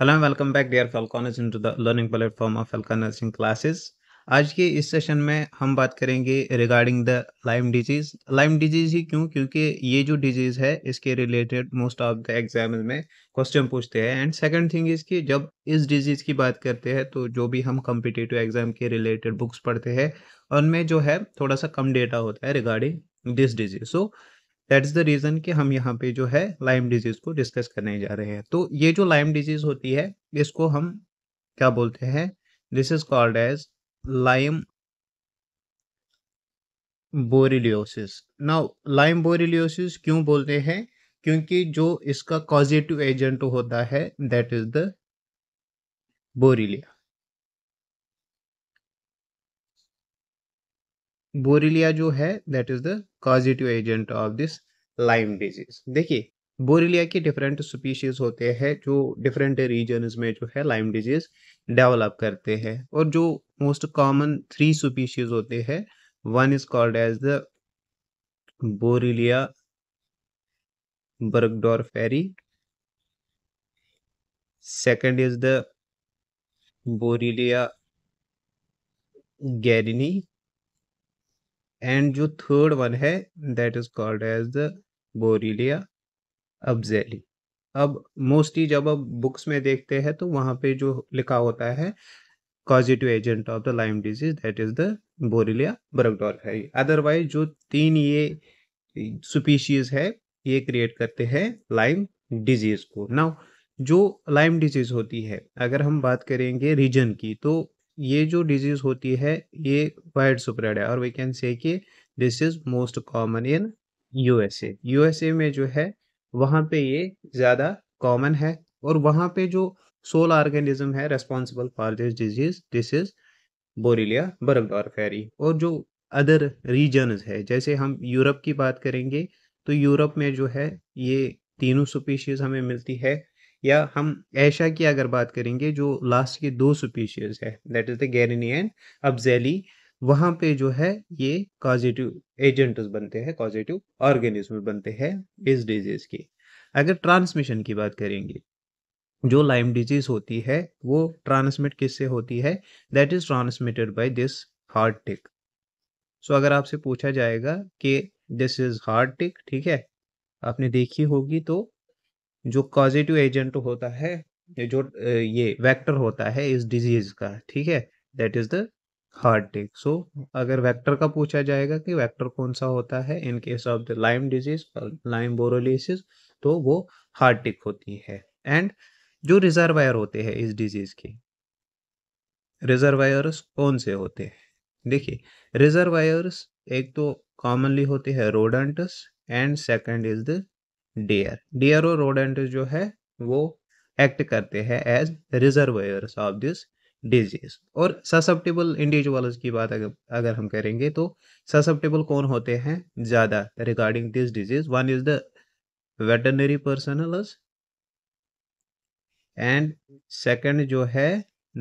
Hello and welcome back dear into the learning platform of Falcon nursing classes आज के इस session में हम बात करेंगे regarding the Lyme disease Lyme disease ही क्यों क्योंकि ये जो डिजीज है इसके related most of the exam में क्वेश्चन पूछते हैं एंड सेकंड थिंग इज कि जब इस डिजीज की बात करते हैं तो जो भी हम कम्पिटेटिव एग्जाम के रिलेटेड बुक्स पढ़ते हैं उनमें जो है थोड़ा सा कम डेटा होता है regarding this disease so so, that is the reason कि हम यहाँ पे जो है लाइम डिजीज़ को डिस्कस करने जा रहे हैं तो ये जो लाइम डिजीज़ होती है इसको हम क्या बोलते हैं this is called as Lyme borreliosis now Lyme borreliosis क्यों बोलते हैं क्योंकि जो इसका कॉजिटिव एजेंट होता है that is the Borrelia Borrelia जो है that is the causative agent of this Lyme disease देखिए बोरिलिया के डिफरेंट स्पीशीज होते हैं जो डिफरेंट रीजन में जो है लाइम डिजीज डेवलप करते हैं और जो मोस्ट कॉमन थ्री स्पीशीज होते हैं one is called as the Borrelia burgdorferi second is the Borrelia garinii and जो थर्ड वन है that is called as the Borrelia afzelii अब मोस्टली जब अब बुक्स में देखते हैं तो वहाँ पे जो लिखा होता है causative agent of the Lyme disease that is the Borrelia है अदरवाइज जो तीन ये स्पीशीज है ये क्रिएट करते हैं लाइम डिजीज को नाउ जो लाइम डिजीज होती है अगर हम बात करेंगे रीजन की तो ये जो डिजीज़ होती है ये वाइड स्प्रेड है और वी कैन से कि this is most common in USA USA में जो है वहाँ पे ये ज़्यादा कॉमन है और वहाँ पे जो सोल ऑर्गेनिज्म है responsible for this disease this is Borrelia ferri और जो अदर रीजन है जैसे हम यूरोप की बात करेंगे तो यूरोप में जो है ये तीनों स्पीशीज़ हमें मिलती है या हम ऐशा की अगर बात करेंगे जो लास्ट के दो स्पीशीज़ है that is the garinii and afzelii वहाँ पे जो है ये पॉजिटिव एजेंट बनते हैं कॉजिटिव ऑर्गेनिज्म बनते हैं इस डिजीज़ के अगर ट्रांसमिशन की बात करेंगे जो लाइम डिजीज होती है वो ट्रांसमिट किससे होती है that is transmitted by this hard tick so अगर आपसे पूछा जाएगा कि दिस इज़ हार्ट टिक ठीक है आपने देखी होगी तो जो कॉजिटिव एजेंट होता है जो ये वेक्टर होता है इस डिजीज का ठीक है that is the hard tick so अगर वेक्टर का पूछा जाएगा कि वेक्टर कौन सा होता है in case of the Lyme disease Lyme borreliosis तो वो हार्ट अटैक होती है एंड जो रिजर्वायर होते हैं इस डिजीज के रिजर्वायर्स कौन से होते हैं देखिए रिजर्वायर्स एक तो कॉमनली होते हैं rodents and second is the deer deer और रोडेंट जो है वो एक्ट करते हैं as reservoirs of this disease और ससेप्टेबल इंडिविजुअल्स की बात अगर अगर हम करेंगे तो ससेप्टेबल कौन होते हैं ज़्यादा regarding this disease one is the veterinary personnel and second जो है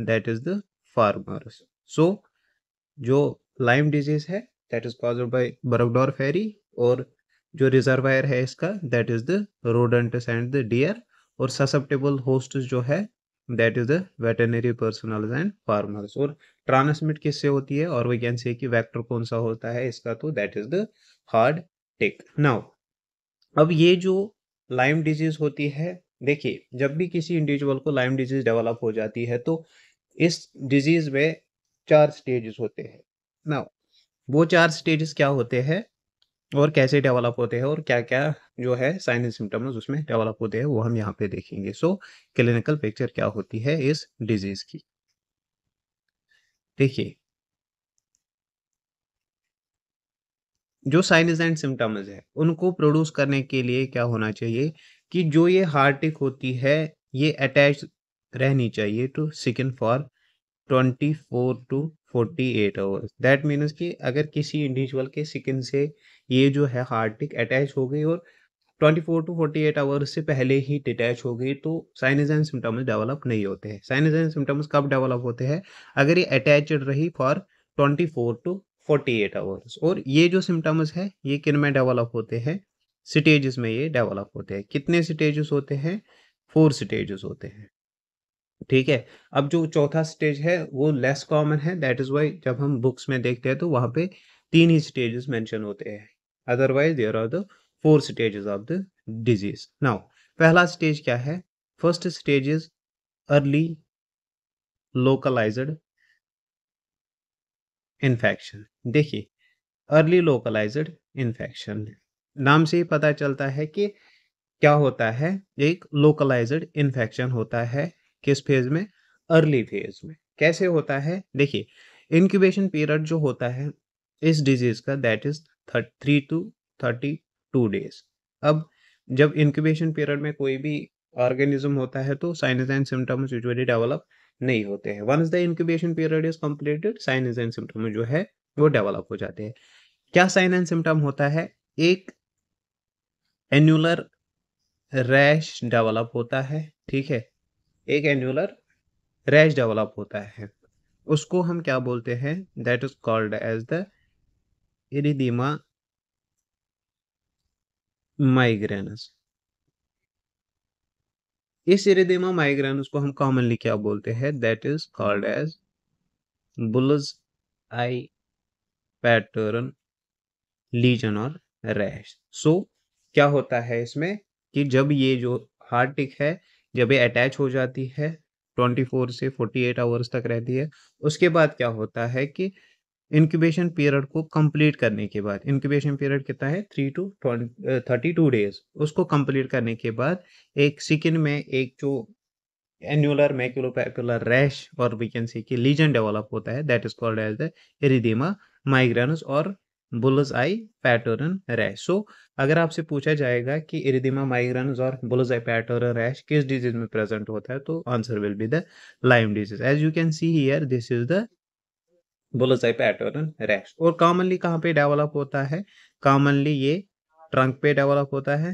that is the farmers so जो लाइम डिजीज है that is caused by burgdorferi और जो रिजर्वायर है इसका that is the rodents and the deer और susceptible host जो है that is the veterinary personnel and farmers और ट्रांसमिट किससे होती है और वी कैन से कि वैक्टर कौन सा होता है इसका तो that is the hard tick now अब ये जो लाइम डिजीज होती है देखिए जब भी किसी इंडिविजुअल को लाइम डिजीज डेवलप हो जाती है तो इस डिजीज में चार स्टेजेस होते हैं नाउ वो चार स्टेजेस क्या होते हैं और कैसे डेवलप होते हैं और क्या क्या जो है साइन एंड सिम्टम्स उसमें डेवलप होते हैं वो हम यहाँ पे देखेंगे सो क्लिनिकल पिक्चर क्या होती है इस डिजीज की देखिए जो साइनिज एंड सिम्टम्स है उनको प्रोड्यूस करने के लिए क्या होना चाहिए कि जो ये हार्टिक होती है ये अटैच रहनी चाहिए to skin for 24 to 48 hours that means कि अगर किसी इंडिविजुअल के सिकन से ये जो है हार्ड टिक अटैच हो गई और 24 टू 48 आवर्स से पहले ही डिटैच हो गई तो साइनज एंड सिम्टम्स डेवलप नहीं होते हैं साइनज एंड सिम्टम्स कब डेवलप होते हैं अगर ये अटैच रही फॉर 24 टू 48 आवर्स और ये जो सिम्टम्स है ये किन में डेवलप होते हैं स्टेजेस में ये डेवलप होते हैं कितने स्टेजेस होते हैं फोर स्टेजेस होते हैं ठीक है अब जो चौथा स्टेज है वो लेस कॉमन है दैट इज वाई जब हम बुक्स में देखते हैं तो वहाँ पे तीन ही स्टेजेस मेंशन होते हैं otherwise there are the four stages of the disease now पहला स्टेज क्या है first stage is early localised infection देखिए अर्ली लोकलाइज्ड इन्फेक्शन नाम से ही पता चलता है कि क्या होता है एक लोकलाइज्ड इन्फेक्शन होता है किस फेज में अर्ली फेज में कैसे होता है देखिए इंक्यूबेशन पीरियड जो होता है इस डिजीज का that is three to thirty two days अब जब इंक्यूबेशन पीरियड में कोई भी ऑर्गेनिज्म होता है तो signs and symptoms usually develop नहीं होते हैं once the incubation period is completed signs and symptom जो है वो डेवलप हो जाते हैं क्या साइन एंड सिम्टम होता है एक एन्यूलर रैश डेवलप होता है ठीक है एक एन्यूलर रैश डेवलप होता है उसको हम क्या बोलते हैं that is called as the erythema migrans इस इरिदेमा माइग्रेनस को हम कॉमनली क्या बोलते हैं that is called as bull's eye pattern lesion और रैश सो क्या होता है इसमें कि जब ये जो हार्ट टिक है जब ये अटैच हो जाती है 24 से 48 आवर्स तक रहती है उसके बाद क्या होता है कि इंक्यूबेशन पीरियड को कंप्लीट करने के बाद इंक्यूबेशन पीरियड कितना है three to thirty two days उसको कंप्लीट करने के बाद एक सिकिन में एक जो एन्यूलर मैक्यूलोपैपुलर रैश और we can see lesion develop होता है that is called as the erythema migrans और बुलज आई पैटर्न रैश सो अगर आपसे पूछा जाएगा कि इरिदिमा माइग्रेनस और बुलज आई पैटर्न रैश किस डिजीज में प्रेजेंट होता है तो answer will be the Lyme disease as you can see here this is the bull's eye pattern rash और कॉमनली कहाँ पे डेवलप होता है कॉमनली ये ट्रंक पे डेवलप होता है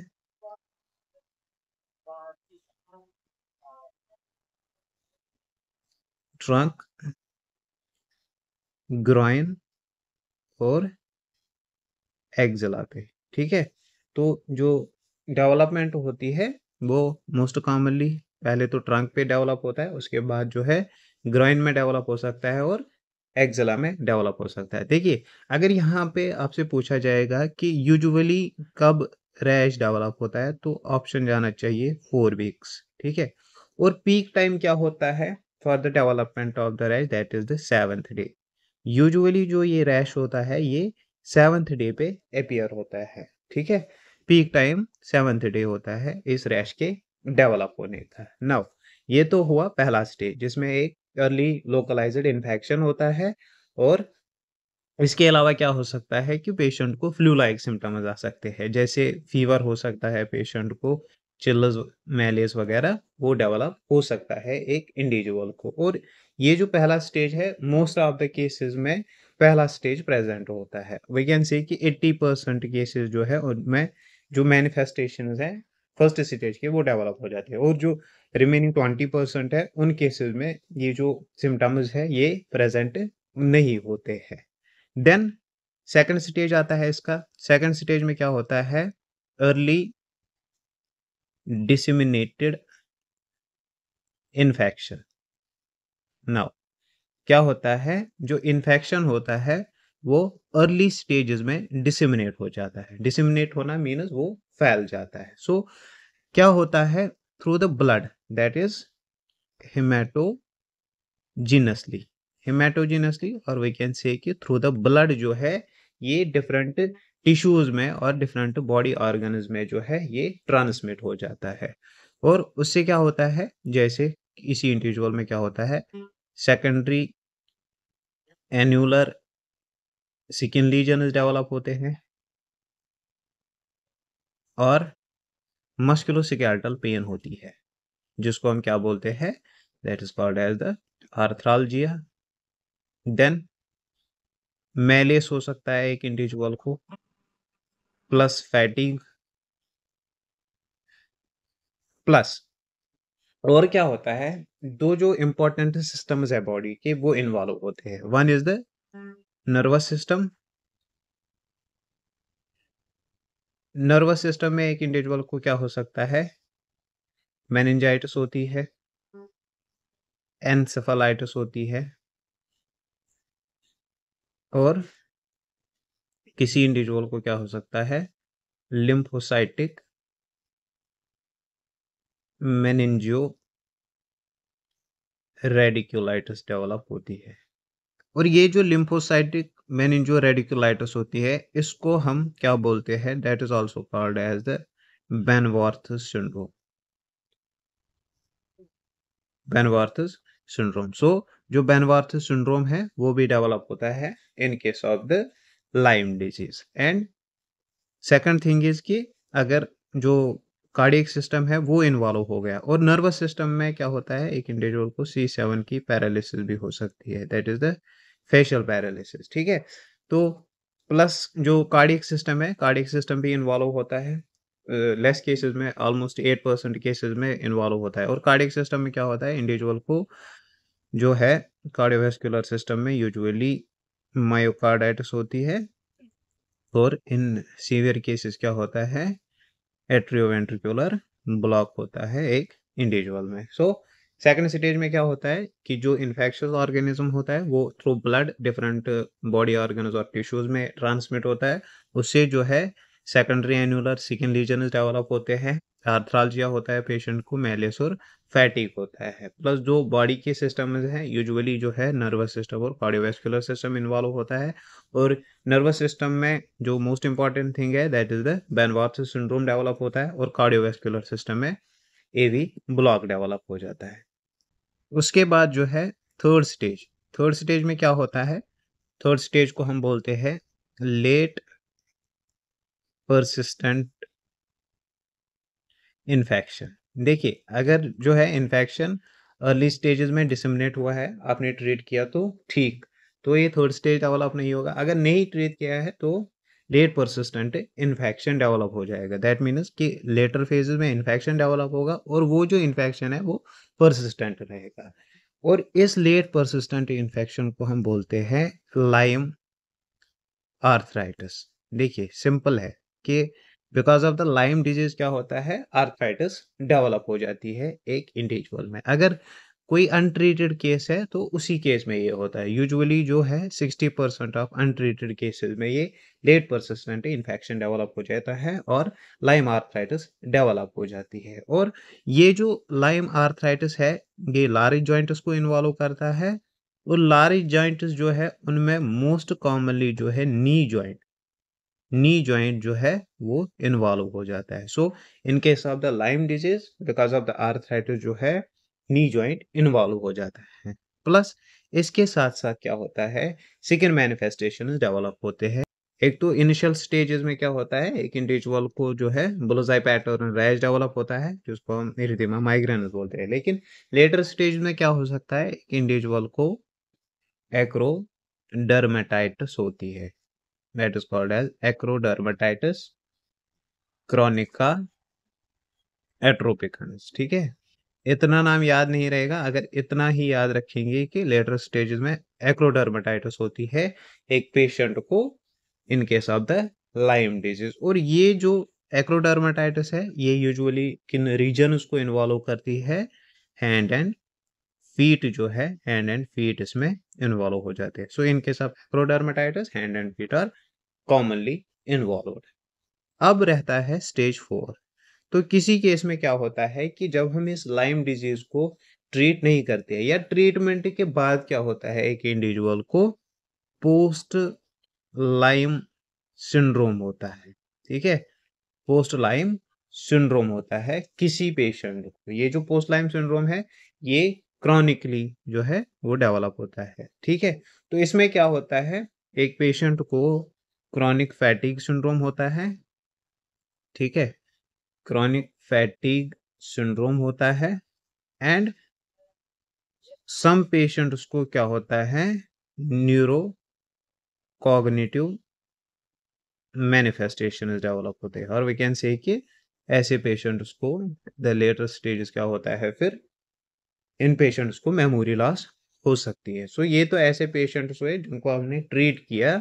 ट्रंक ग्रोइन और एक्जला पे ठीक है तो जो डेवलपमेंट होती है वो मोस्ट कॉमनली पहले तो ट्रंक पे डेवलप होता है उसके बाद जो है ग्रोइन में डेवलप हो सकता है और एक्जला में डेवलप हो सकता है देखिए अगर यहाँ पे आपसे पूछा जाएगा कि यूजुअली कब रैश डेवलप होता है तो ऑप्शन जाना चाहिए फोर वीक्स ठीक है और पीक टाइम क्या होता है for the development of the rash that is the seventh day usually जो ये रैश होता है ये सेवन्थ डे पे अपियर होता है ठीक है पीक टाइम सेवन्थ डे होता है इस रैश के डेवलप होने का नाउ ये तो हुआ पहला स्टेज जिसमें एक अर्ली लोकलाइज्ड इन्फेक्शन होता है और इसके अलावा क्या हो सकता है कि पेशेंट को फ्लू लाइक सिम्टम्स आ सकते हैं जैसे फीवर हो सकता है पेशेंट को चिल्लस मैलेस वगैरह वो डेवलप हो सकता है एक इंडिविजुअल को और ये जो पहला स्टेज है मोस्ट ऑफ द केसेस में पहला स्टेज प्रेजेंट होता है वी कैन से कि 80 परसेंट केसेस जो है उनमें जो मैनिफेस्टेशन है फर्स्ट स्टेज के वो डेवलप हो जाते हैं और जो रिमेनिंग ट्वेंटी परसेंट है उन केसेस में ये जो सिम्टम्स है ये प्रेजेंट नहीं होते हैं देन सेकेंड स्टेज आता है इसका सेकेंड स्टेज में क्या होता है अर्ली डिसमिनेटेड इन्फेक्शन नाउ क्या होता है जो इन्फेक्शन होता है वो अर्ली स्टेजेस में डिसिमिनेट हो जाता है डिसिमिनेट होना मीनस वो फैल जाता है सो so, क्या होता है through the blood that is haematogenously haematogenously और वी कैन से कि थ्रू द ब्लड जो है ये डिफरेंट टिश्यूज में और डिफरेंट बॉडी ऑर्गन में जो है ये ट्रांसमिट हो जाता है और उससे क्या होता है जैसे इसी इंडिविजुअल में क्या होता है secondary annular skin lesion develop होते हैं और मस्कुलोस्केलेटल पेन होती है जिसको हम क्या बोलते हैं that is called as the arthralgia then malaise हो सकता है एक इंडिविजुअल को प्लस फैटिंग प्लस और क्या होता है दो जो इंपॉर्टेंट सिस्टम्स है बॉडी के वो इन्वॉल्व होते हैं one is the nervous system nervous system में एक इंडिविजुअल को क्या हो सकता है मैनजाइटिस होती है एनसेफालाइटिस होती है और किसी इंडिविजुअल को क्या हो सकता है लिम्फोसाइटिक मेनिंजियो रेडिक्यूलाइटिस डेवलप होती है और ये जो लिम्फोसाइटिक मेनिंजो रेडिकुलाइटस होती है इसको हम क्या बोलते हैं that is also called as the Bannwarth's syndrome Bannwarth's syndrome so जो बेनवर्थ सिंड्रोम है वो भी डेवलप होता है in case of the Lyme disease and second thing is कि अगर जो कार्डियक सिस्टम है वो इन्वॉल्व हो गया और नर्वस सिस्टम में क्या होता है एक इंडिविजुअल को सी सेवन की पैरालिसिस भी हो सकती है that is the facial paralysis ठीक है तो प्लस जो कार्डियक सिस्टम है कार्डियक सिस्टम भी इन्वॉल्व होता है लेस uh, केसेस में ऑलमोस्ट एट परसेंट केसेज में इन्वॉल्व होता है और कार्डिक सिस्टम में क्या होता है इंडिविजुअल को जो है कार्डियोवेस्कुलर सिस्टम में यूजुअली मायोकार्डाइटिस होती है और इन सीवियर केसेस क्या होता है एट्रियोवेंट्रिकुलर ब्लॉक होता है एक इंडिविजुअल में सो so, सेकेंड स्टेज में क्या होता है कि जो इन्फेक्शन ऑर्गेनिज्म होता है वो through blood different body organs और टिश्यूज में ट्रांसमिट होता है उससे जो है secondary annular skin lesion develop होते हैं आर्थ्रालजिया होता है पेशेंट को मेलेस और फैटिक होता है प्लस जो बॉडी के सिस्टम हैं यूजुअली जो है नर्वस सिस्टम और कार्डियोवेस्कुलर सिस्टम इन्वॉल्व होता है और नर्वस सिस्टम में जो मोस्ट इंपॉर्टेंट थिंग है that is the Bannwarth's syndrome develop होता है और कार्डियोवेस्कुलर सिस्टम में एवी ब्लॉक डेवलप हो जाता है उसके बाद जो है थर्ड स्टेज थर्ड स्टेज में क्या होता है थर्ड स्टेज को हम बोलते हैं लेट परसिस्टेंट इन्फेक्शन देखिए अगर जो है इन्फेक्शन अर्ली स्टेजेस में डिसमिनेट हुआ है आपने ट्रीट किया तो ठीक तो ये थर्ड स्टेज डेवलप नहीं होगा अगर नहीं ट्रीट किया है तो लेट परसिस्टेंट इन्फेक्शन डेवलप हो जाएगा दैट मीन्स कि लेटर फेजेस में इन्फेक्शन डेवलप होगा और वो जो इन्फेक्शन है वो परसिस्टेंट रहेगा और इस लेट परसिस्टेंट इन्फेक्शन को हम बोलते हैं लाइम आर्थराइटिस देखिए सिंपल है कि because of the Lyme disease क्या होता है आर्थराइटिस डेवलप हो जाती है एक इंडिविजुअल में अगर कोई अनट्रीटेड केस है तो उसी केस में ये होता है यूजुअली जो है 60 परसेंट ऑफ अनट्रीटेड केसेस में ये लेट परसिस्टेंट इन्फेक्शन डेवलप हो जाता है और लाइम आर्थराइटिस डेवलप हो जाती है और ये जो लाइम आर्थराइटिस है ये लार्ज जॉइंट्स को इन्वॉल्व करता है और लार्ज जॉइंट्स जो है उनमें मोस्ट कॉमनली जो है नी जॉइंट नी ज्वाइंट जो है वो इन्वॉल्व हो जाता है so in case of the Lyme disease because of the arthritis जो है नी ज्वाइंट इन्वॉल्व हो जाता है प्लस इसके साथ साथ क्या होता है सेकेंड मैनिफेस्टेशन डेवलप होते हैं एक तो इनिशियल स्टेजेस में क्या होता है एक इंडिविजुअल को जो है ब्लोजाई पैटर्न रैश डेवलप होता है जिसको हम इरिदिमा माइग्रेन बोलते हैं लेकिन लेटर स्टेज में क्या हो सकता है एक इंडिविजुअल को एक्रो डर्मेटाइटिस होती है that is called as acro acrodermatitis chronica atrophicans ठीक है इतना नाम याद नहीं रहेगा अगर इतना ही याद रखेंगे कि लेटर स्टेजेस में एक्रोडर्माटाइटिस होती है एक पेशेंट को in case of the Lyme disease और ये जो एक्रोडर्माटाइटिस है ये यूजुअली किन रीजन को इन्वॉल्व करती है हैंड एंड फीट जो है हैंड एंड फीट इसमें इन्वॉल्व हो जाते हैं so in case of acrodermatitis hand and feet are commonly involve अब रहता है स्टेज फोर तो किसी केस में क्या होता है कि जब हम इस लाइम डिजीज को ट्रीट नहीं करते या ट्रीटमेंट के बाद क्या होता है एक इंडिविजुअल को पोस्ट लाइम सिंड्रोम होता है ठीक है पोस्ट लाइम सिंड्रोम होता है किसी पेशेंट को ये जो पोस्ट लाइम सिंड्रोम है ये क्रॉनिकली जो है वो डेवलप होता है ठीक है तो इसमें क्या होता है एक पेशेंट को क्रॉनिक फैटिक सिंड्रोम होता है ठीक है क्रॉनिक फैटिग सिंड्रोम होता है एंड सम पेशेंट उसको क्या होता है न्यूरो कॉग्निटिव मैनिफेस्टेशन डेवलप होते हैं और वी कैन से कि ऐसे पेशेंट्स को द लेटर स्टेज क्या होता है फिर इन पेशेंट्स को मेमोरी लॉस हो सकती है सो so, ये तो ऐसे पेशेंट्स हुए जिनको हमने ट्रीट किया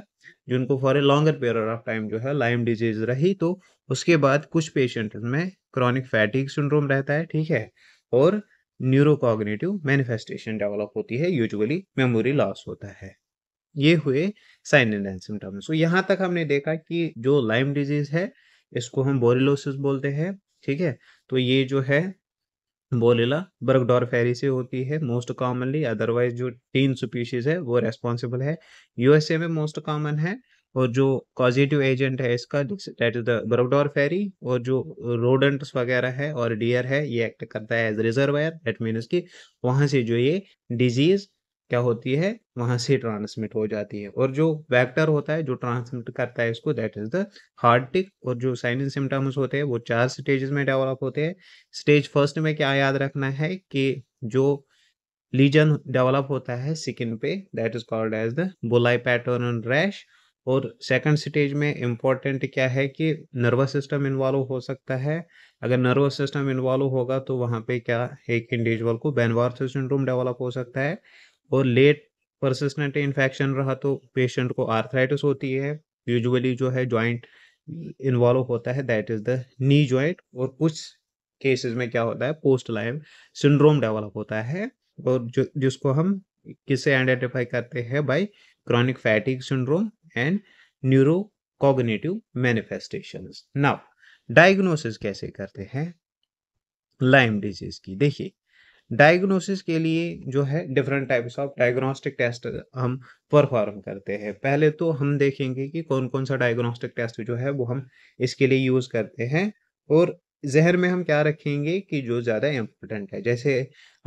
जिनको for a longer period of time जो है लाइम डिजीज रही तो उसके बाद कुछ पेशेंट में क्रॉनिक फैटिक सिंड्रोम रहता है ठीक है और न्यूरोकॉग्नेटिव मैनिफेस्टेशन डेवलप होती है यूजुअली मेमोरी लॉस होता है ये हुए साइन एंड सिम्टम्स तो यहाँ तक हमने देखा कि जो लाइम डिजीज है इसको हम बोरिलोसिस बोलते हैं ठीक है तो ये जो है बर्गडोर फेरी से होती है मोस्ट कॉमनली अदरवाइज जो तीन स्पीशीज है वो रेस्पॉन्सिबल है यूएसए में मोस्ट कॉमन है और जो कॉजिटिव एजेंट है इसका that is the burgdorferi और जो रोडेंट्स वगैरह है और डियर है ये एक्ट करता है एज रिजर्वायर दैट मीन्स की वहां से जो ये डिजीज क्या होती है वहां से ट्रांसमिट हो जाती है और जो वेक्टर होता है जो ट्रांसमिट करता है इसको that is the hard tick और जो साइन इन सिम्टम्स होते हैं वो चार स्टेजेस में डेवलप होते हैं स्टेज फर्स्ट में क्या याद रखना है कि जो लीजन डेवलप होता है स्किन पे that is called as the bull's eye pattern rash और सेकंड स्टेज में इम्पॉर्टेंट क्या है कि नर्वस सिस्टम इन्वॉल्व हो सकता है अगर नर्वस सिस्टम इन्वॉल्व होगा तो वहाँ पे क्या एक इंडिविजुअल को बेनवार्थ सिंड्रोम डेवलप हो सकता है और लेट परसिस्टेंट इन्फेक्शन रहा तो पेशेंट को आर्थराइटिस होती है यूजुअली जो है जॉइंट इन्वॉल्व होता है that is the knee joint और कुछ केसेस में क्या होता है पोस्ट लाइम सिंड्रोम डेवलप होता है और जो जिसको हम किसे आइडेंटिफाई करते हैं by chronic fatigue syndrome and neurocognitive manifestation now diagnosis कैसे करते हैं लाइम डिजीज की देखिए डायग्नोसिस के लिए जो है different types of diagnostic test हम परफॉर्म करते हैं पहले तो हम देखेंगे कि कौन कौन सा डायग्नोस्टिक टेस्ट जो है वो हम इसके लिए यूज़ करते हैं और जहर में हम क्या रखेंगे कि जो ज़्यादा इम्पोर्टेंट है जैसे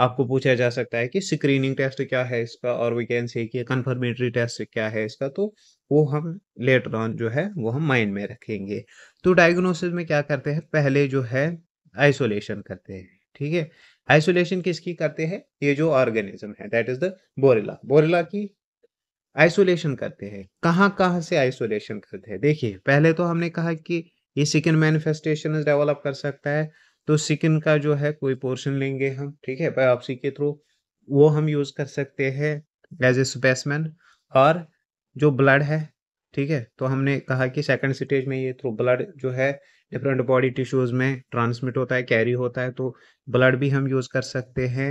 आपको पूछा जा सकता है कि स्क्रीनिंग टेस्ट क्या है इसका और वी कैन से कि कन्फर्मेटरी टेस्ट क्या है इसका तो वो हम लेटर ऑन जो है वो हम माइंड में रखेंगे तो डायग्नोसिस में क्या करते हैं पहले जो है आइसोलेशन करते हैं ठीक है आइसोलेशन किसकी करते हैं ये जो ऑर्गेनिज्म है that is the Borrelia Borrelia की आइसोलेशन करते हैं कहाँ कहाँ से आइसोलेशन करते हैं देखिए पहले तो हमने कहा कि ये सिकन मैनिफेस्टेशन डेवलप कर सकता है तो सिकन का जो है कोई पोर्शन लेंगे हम ठीक है बायोप्सी के थ्रू वो हम यूज कर सकते हैं एज ए स्पेसमैन और जो ब्लड है ठीक है तो हमने कहा कि सेकंड स्टेज में ये थ्रू ब्लड जो है डिफरेंट बॉडी टिश्यूज में ट्रांसमिट होता है कैरी होता है तो ब्लड भी हम यूज़ कर सकते हैं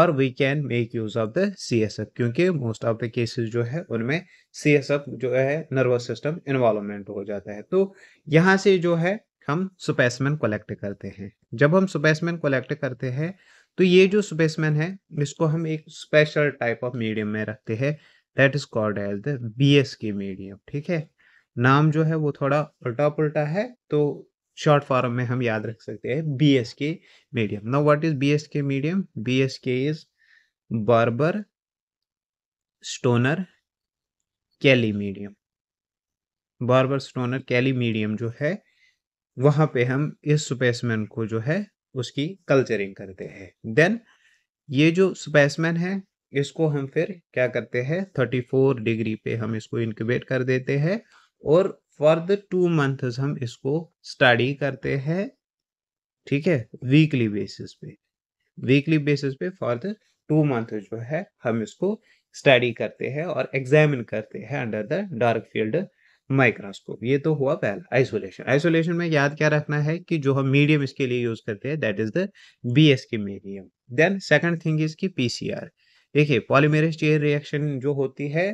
और we can make use of the C S F क्योंकि मोस्ट ऑफ द केसेस जो है उनमें सी एस एफ जो है नर्वस सिस्टम इन्वॉल्वमेंट हो जाता है तो यहाँ से जो है हम सुपेसमैन कलेक्ट करते हैं जब हम सुपेसमैन कलेक्ट करते हैं तो ये जो सुपेसमैन है इसको हम एक स्पेशल टाइप ऑफ मीडियम में रखते हैं that is called as the B S K medium ठीक है नाम जो है वो थोड़ा उल्टा पुलटा है तो शॉर्ट फॉर्म में हम याद रख सकते हैं B S K medium no what is B S K medium B S K is Barbour Stoenner Kelly medium Barbour Stoenner Kelly medium जो है वहां पे हम इस स्पेसमैन को जो है उसकी कल्चरिंग करते हैं देन ये जो स्पेसमैन है इसको हम फिर क्या करते हैं थर्टी फोर डिग्री पे हम इसको इनक्यूबेट कर देते हैं और फॉर द टू मंथस हम इसको स्टडी करते हैं ठीक है वीकली बेसिस पे वीकली बेसिस पे फॉर द टू मंथ जो है हम इसको स्टडी करते हैं और एग्जामिन करते हैं under the dark field microscope ये तो हुआ पहला आइसोलेशन आइसोलेशन में याद क्या रखना है कि जो हम मीडियम इसके लिए यूज करते हैं that is the B S K medium then second thing is की पीसीआर देखिए पॉलीमेरेज चेयर रिएक्शन जो होती है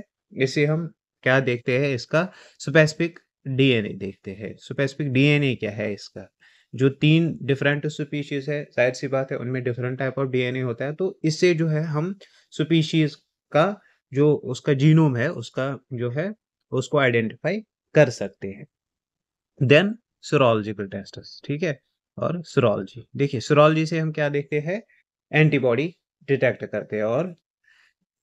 इसे हम क्या देखते हैं इसका स्पेसिफिक डीएनए देखते हैं स्पेसिफिक डीएनए क्या है इसका जो तीन डिफरेंट स्पीशीज है जाहिर सी बात है उनमें डिफरेंट टाइप ऑफ डीएनए होता है तो इससे जो है हम स्पीशीज का जो उसका जीनोम है उसका जो है उसको आइडेंटिफाई कर सकते हैं देन सोरोलॉजिकल टेस्ट ठीक है और सोरोलॉजी देखिए सोरोलॉजी से हम क्या देखते हैं एंटीबॉडी डिटेक्ट करते हैं और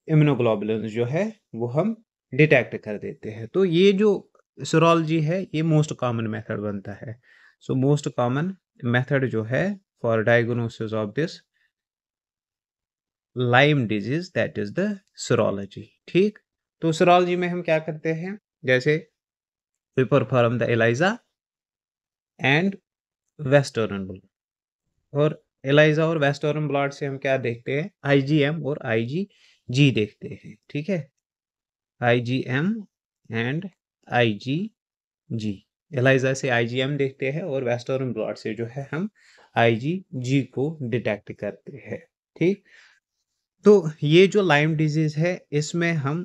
इम्यूनोग्लोबुलेंस जो है वो हम डिटेक्ट कर देते हैं तो ये जो सोरोलॉजी है ये मोस्ट कॉमन मेथड बनता है सो मोस्ट कॉमन मेथड जो है for diagnosis of this Lyme disease that is the serology ठीक तो सोरोलॉजी में हम क्या करते हैं जैसे we perform the ELISA and western blot और एलाइजा और वेस्टर्न ब्लड से हम क्या देखते हैं आईजीएम और आईजीजी देखते हैं ठीक है IgM and I G G ELISA से आई जी एम देखते हैं और वेस्टर्न ब्लॉट से जो है हम आई जी जी को डिटेक्ट करते हैं ठीक तो ये जो लाइम डिजीज है इसमें हम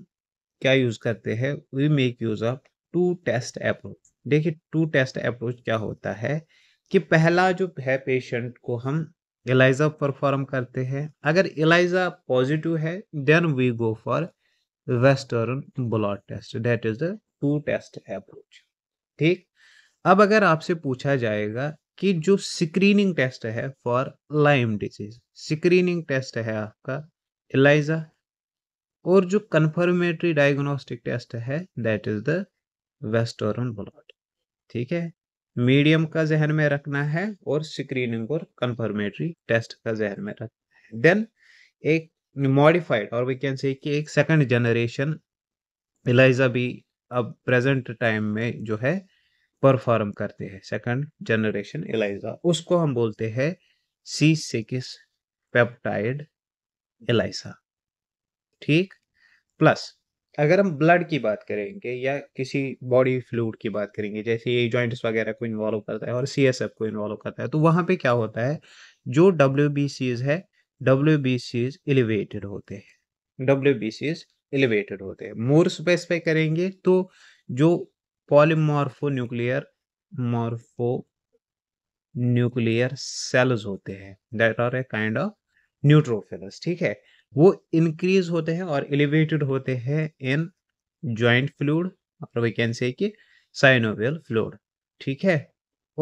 क्या यूज करते हैं we make use of two test approach देखिए टू टेस्ट अप्रोच क्या होता है कि पहला जो है पेशेंट को हम एलाइजा परफॉर्म करते हैं अगर एलाइजा पॉजिटिव है then we go for western blot test that is the two test approach ठीक अब अगर आपसे पूछा जाएगा कि जो स्क्रीनिंग टेस्ट है for Lyme disease screening test है आपका एलाइजा और जो कन्फर्मेटरी डायग्नोस्टिक टेस्ट है that is the western blot ठीक है मीडियम का जहन में रखना है और स्क्रीनिंग और कन्फर्मेटरी टेस्ट का जहन में रखना है देन एक मॉडिफाइड और वी कैन से कि एक सेकंड जनरेशन एलाइजा भी अब प्रेजेंट टाइम में जो है परफॉर्म करते हैं सेकंड जनरेशन एलाइजा उसको हम बोलते हैं सी सिक्स पेप्टाइड एलाइसा ठीक प्लस अगर हम ब्लड की बात करेंगे या किसी बॉडी फ्लूड की बात करेंगे जैसे ये जॉइंट्स वगैरह को इन्वॉल्व करता है और सी एस एफ को इन्वॉल्व करता है तो वहां पे क्या होता है जो डब्ल्यू बी सीज है डब्ल्यू बी सीज एलिवेटेड होते हैं डब्ल्यू बी सीज एलिवेटेड होते हैं मोर स्पेसिफाई करेंगे तो जो polymorphonuclear morphonuclear cells होते हैं that are a kind of neutrophils ठीक है वो इंक्रीज होते हैं और एलिवेटेड होते हैं इन ज्वाइंट फ्लूड और वी कैन से कि साइनोवियल फ्लूड ठीक है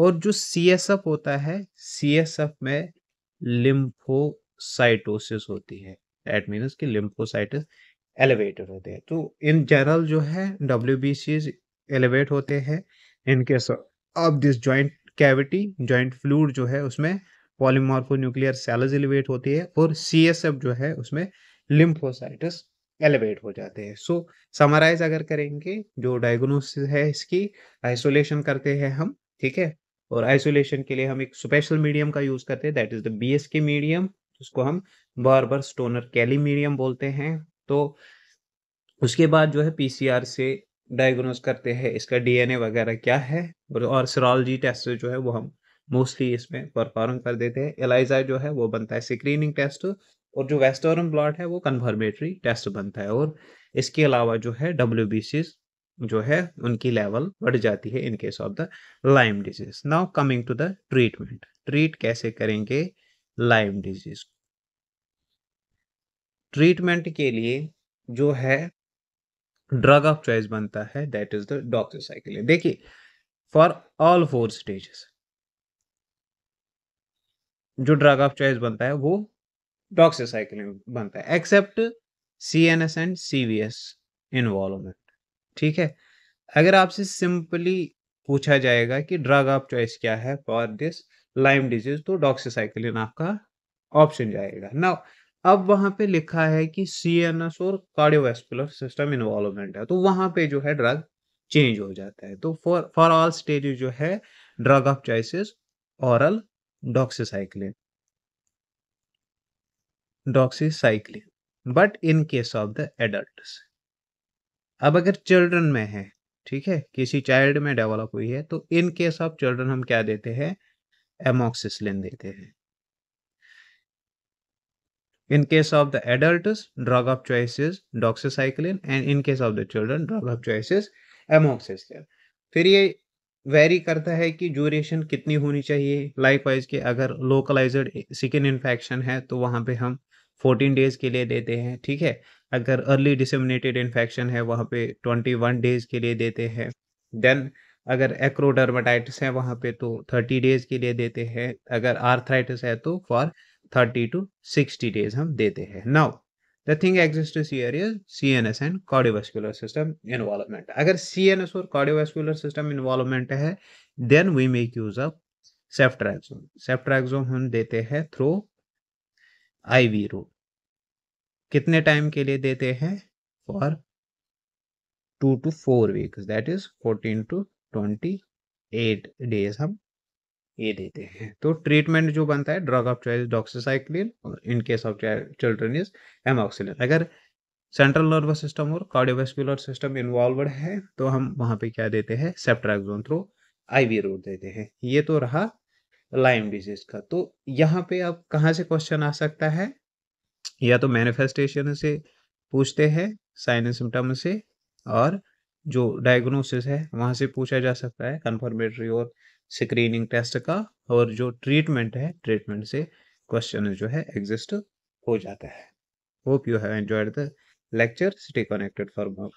और जो सी होता है सी में लिम्फोसाइटोसिस होती है दैट मीन्स कि लिम्फोसाइटिस एलिवेटेड होते हैं तो इन जनरल जो है डब्ल्यू बी सीज एलिवेट होते हैं in case of this joint cavity joint fluid जो है उसमें पॉलीमार्को न्यूक्लियर सेल्स एलिवेट होती है और सी एस एफ जो है उसमें लिम्फोसाइटिस एलिवेट हो जाते हैं सो समराइज अगर करेंगे जो डायग्नोसिस है इसकी आइसोलेशन करते हैं हम ठीक है और आइसोलेशन के लिए हम एक स्पेशल मीडियम का यूज करते हैं that is the B S K medium उसको हम बार बार स्टोनर कैली मीडियम बोलते हैं तो उसके बाद जो है पीसीआर से डायग्नोज करते हैं इसका डीएनए वगैरह क्या है और, और सरोलॉजी टेस्ट जो है वो हम मोस्टली इसमें परफॉर्म कर देते हैं एलाइजा जो है वो बनता है स्क्रीनिंग टेस्ट और जो वेस्टोरम ब्लॉट है वो कन्फर्मेटरी टेस्ट बनता है और इसके अलावा जो है डब्ल्यू जो है उनकी लेवल बढ़ जाती है in case of the Lyme disease now coming to the treatment treat कैसे करेंगे लाइम डिजीज ट्रीटमेंट के लिए जो है ड्रग ऑफ चॉइस बनता है दैट इज द साइकिल देखिए फॉर ऑल फोर स्टेजेस जो ड्रग ऑफ चॉइस बनता है वो साइकिल बनता है except C N S and C V S involvement ठीक है अगर आपसे सिंपली पूछा जाएगा कि ड्रग ऑफ चॉइस क्या है फॉर दिस लाइम डिजीज तो डॉक्सीसाइक्लिन आपका ऑप्शन जाएगा नाउ अब वहां पे लिखा है कि सी एन एस और कार्डियोवेस्कुलर सिस्टम इन्वॉल्वमेंट है तो वहां पे जो है ड्रग चेंज हो जाता है तो फॉर फॉर ऑल स्टेज जो है drug of choice is oral doxycycline doxycycline but in case of the adult अब अगर चिल्ड्रन में है ठीक है किसी चाइल्ड में डेवलप हुई है तो इन केस ऑफ चिल्ड्रन हम क्या देते हैं एमोक्सिसलिन देते हैं In case of the adults, drug of choice is doxycycline and in case of the children, drug of choice is amoxicillin. फिर ये वेरी करता है कि ड्यूरेशन कितनी होनी चाहिए लाइफ वाइज के अगर लोकलाइज्ड स्किन इन्फेक्शन है तो वहाँ पे हम 14 डेज के लिए देते हैं ठीक है अगर अर्ली डिसमिनेटेड इन्फेक्शन है वहाँ पे 21 डेज के लिए देते हैं देन अगर एक्रोडर्माटाइटिस है वहाँ पे तो 30 डेज के लिए देते हैं अगर आर्थराइटिस है तो for thirty to sixty days हम देते हैं now the thing exist here is CNS and cardiovascular system involvement अगर सी एन एस और कार्डियोवैस्कुलर सिस्टम इन्वॉल्वमेंट है then we make use of ceftriaxone ceftriaxone हम देते हैं थ्रू वी रूट कितने टाइम के लिए देते हैं for two to four weeks that is fourteen to twenty eight days हम ये देते हैं तो ट्रीटमेंट जो बनता है ड्रग ऑफ चॉइस डॉक्सीसाइक्लिन और in case of children is amoxicillin अगर सेंट्रल नर्वस सिस्टम और कार्डियोवेस्कुलर सिस्टम इन्वॉल्व है तो हम वहाँ पे क्या देते हैं सेप्ट्राक्जोन थ्रू आईवी रूट देते हैं ये तो रहा लाइम डिजीज का तो यहाँ पे आप कहाँ से क्वेश्चन आ सकता है या तो मैनिफेस्टेशन से पूछते हैं साइन सिम्टम से और जो डायग्नोसिस है वहाँ से पूछा जा सकता है कन्फर्मेटरी और स्क्रीनिंग टेस्ट का और जो ट्रीटमेंट है ट्रीटमेंट से क्वेश्चन जो है एग्जिस्ट हो जाता है hope you have enjoyed the lecture stay connected for more